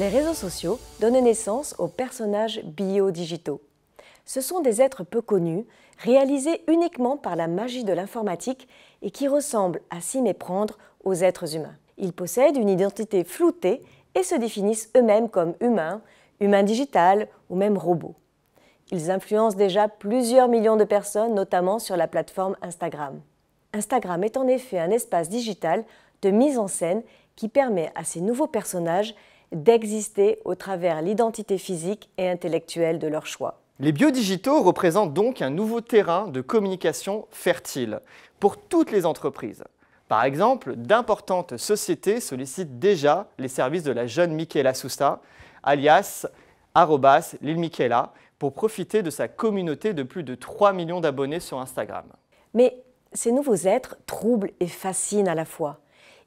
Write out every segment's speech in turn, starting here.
Les réseaux sociaux donnent naissance aux personnages bio-digitaux. Ce sont des êtres peu connus, réalisés uniquement par la magie de l'informatique et qui ressemblent à s'y méprendre aux êtres humains. Ils possèdent une identité floutée et se définissent eux-mêmes comme humains, humains digital ou même robots. Ils influencent déjà plusieurs millions de personnes, notamment sur la plateforme Instagram. Instagram est en effet un espace digital de mise en scène qui permet à ces nouveaux personnages d'exister au travers l'identité physique et intellectuelle de leur choix. Les biodigitaux représentent donc un nouveau terrain de communication fertile pour toutes les entreprises. Par exemple, d'importantes sociétés sollicitent déjà les services de la jeune Michaela Sousa, alias arrobas l'île Michaela, pour profiter de sa communauté de plus de 3 millions d'abonnés sur Instagram. Mais ces nouveaux êtres troublent et fascinent à la fois.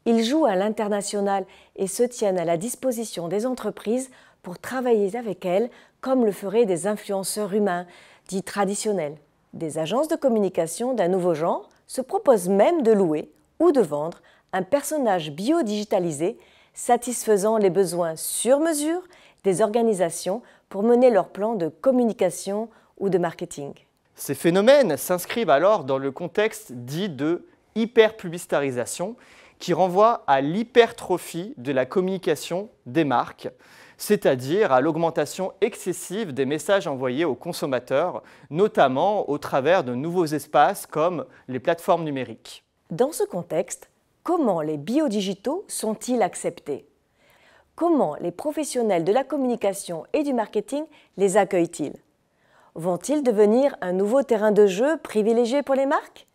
Ils jouent à l'international et se tiennent à la disposition des entreprises pour travailler avec elles comme le feraient des influenceurs humains, dits traditionnels. Des agences de communication d'un nouveau genre se proposent même de louer ou de vendre un personnage biodigitalisé satisfaisant les besoins sur mesure des organisations pour mener leur plan de communication ou de marketing. Ces phénomènes s'inscrivent alors dans le contexte dit de hyperpublicitarisation qui renvoie à l'hypertrophie de la communication des marques, c'est-à-dire à, l'augmentation excessive des messages envoyés aux consommateurs, notamment au travers de nouveaux espaces comme les plateformes numériques. Dans ce contexte, comment les biodigitaux sont-ils acceptés Comment les professionnels de la communication et du marketing les accueillent-ils Vont-ils devenir un nouveau terrain de jeu privilégié pour les marques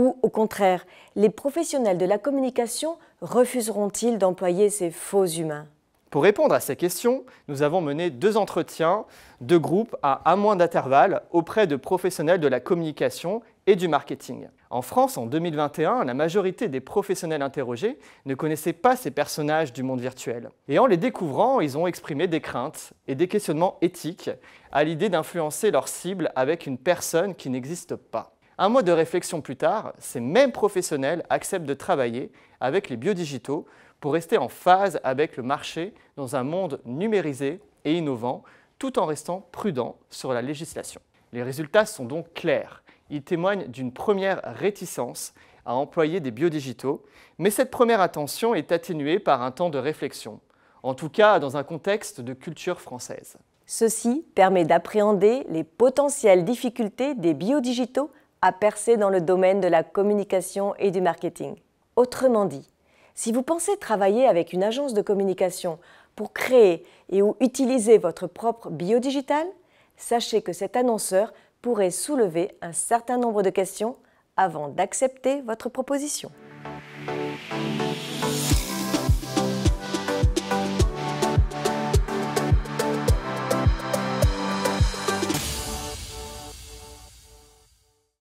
ou au contraire, les professionnels de la communication refuseront-ils d'employer ces faux humains Pour répondre à ces questions, nous avons mené deux entretiens, de groupe à un mois d'intervalle auprès de professionnels de la communication et du marketing. En France, en 2021, la majorité des professionnels interrogés ne connaissaient pas ces personnages du monde virtuel. Et en les découvrant, ils ont exprimé des craintes et des questionnements éthiques à l'idée d'influencer leur cible avec une personne qui n'existe pas. Un mois de réflexion plus tard, ces mêmes professionnels acceptent de travailler avec les biodigitaux pour rester en phase avec le marché dans un monde numérisé et innovant, tout en restant prudent sur la législation. Les résultats sont donc clairs. Ils témoignent d'une première réticence à employer des biodigitaux, mais cette première attention est atténuée par un temps de réflexion, en tout cas dans un contexte de culture française. Ceci permet d'appréhender les potentielles difficultés des biodigitaux à percer dans le domaine de la communication et du marketing. Autrement dit, si vous pensez travailler avec une agence de communication pour créer et ou utiliser votre propre biodigital, sachez que cet annonceur pourrait soulever un certain nombre de questions avant d'accepter votre proposition.